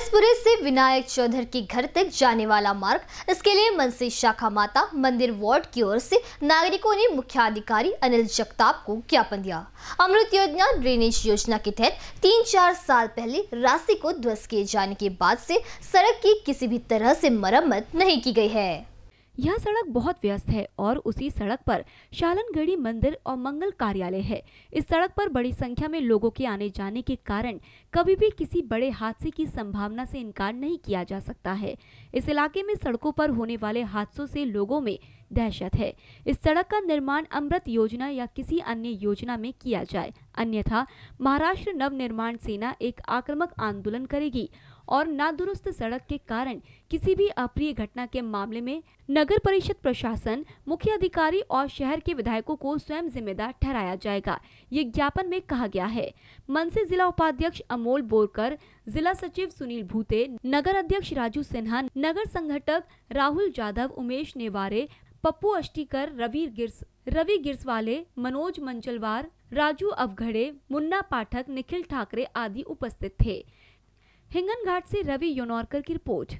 फैजपुरे से विनायक चौधर के घर तक जाने वाला मार्ग इसके लिए मनसी शाखा माता मंदिर वार्ड की ओर से नागरिकों ने मुख्याधिकारी अनिल जगताप को ज्ञापन दिया अमृत योजना ड्रेनेज योजना के तहत तीन चार साल पहले राशि को ध्वस्त किए जाने के बाद से सड़क की किसी भी तरह से मरम्मत नहीं की गई है यह सड़क बहुत व्यस्त है और उसी सड़क पर शालनगढ़ी मंदिर और मंगल कार्यालय है इस सड़क पर बड़ी संख्या में लोगों के आने जाने के कारण कभी भी किसी बड़े हादसे की संभावना से इनकार नहीं किया जा सकता है इस इलाके में सड़कों पर होने वाले हादसों से लोगों में दहशत है इस सड़क का निर्माण अमृत योजना या किसी अन्य योजना में किया जाए अन्यथा महाराष्ट्र नव निर्माण सेना एक आक्रामक आंदोलन करेगी और नादुरुस्त सड़क के कारण किसी भी अप्रिय घटना के मामले में नगर परिषद प्रशासन मुख्य अधिकारी और शहर के विधायकों को स्वयं जिम्मेदार ठहराया जाएगा ये ज्ञापन में कहा गया है मनसे जिला उपाध्यक्ष अमोल बोरकर जिला सचिव सुनील भूते नगर अध्यक्ष राजू सिन्हा नगर संगठक राहुल जाधव उमेश नेवारे पप्पू अष्टीकर रवि गिर्स रवि गिर्स वाले मनोज मंचलवार राजू अवघड़े मुन्ना पाठक निखिल ठाकरे आदि उपस्थित थे हिंगन घाट से रवि योनौरकर की रिपोर्ट